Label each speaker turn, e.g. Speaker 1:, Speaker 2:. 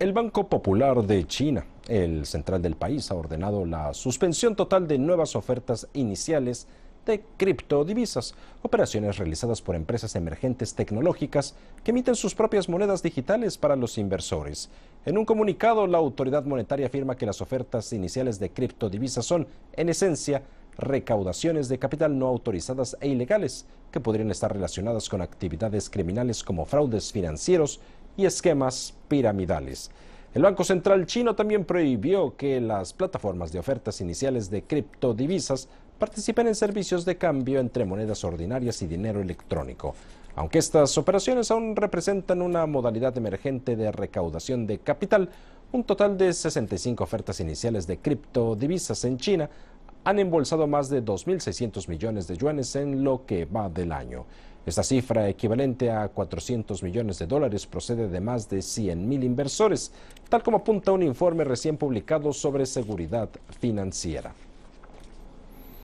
Speaker 1: El Banco Popular de China, el central del país, ha ordenado la suspensión total de nuevas ofertas iniciales de criptodivisas, operaciones realizadas por empresas emergentes tecnológicas que emiten sus propias monedas digitales para los inversores. En un comunicado, la autoridad monetaria afirma que las ofertas iniciales de criptodivisas son, en esencia, recaudaciones de capital no autorizadas e ilegales que podrían estar relacionadas con actividades criminales como fraudes financieros esquemas piramidales. El Banco Central chino también prohibió que las plataformas de ofertas iniciales de criptodivisas participen en servicios de cambio entre monedas ordinarias y dinero electrónico. Aunque estas operaciones aún representan una modalidad emergente de recaudación de capital, un total de 65 ofertas iniciales de criptodivisas en China han embolsado más de 2.600 millones de yuanes en lo que va del año. Esta cifra, equivalente a 400 millones de dólares, procede de más de 100 mil inversores, tal como apunta un informe recién publicado sobre seguridad financiera.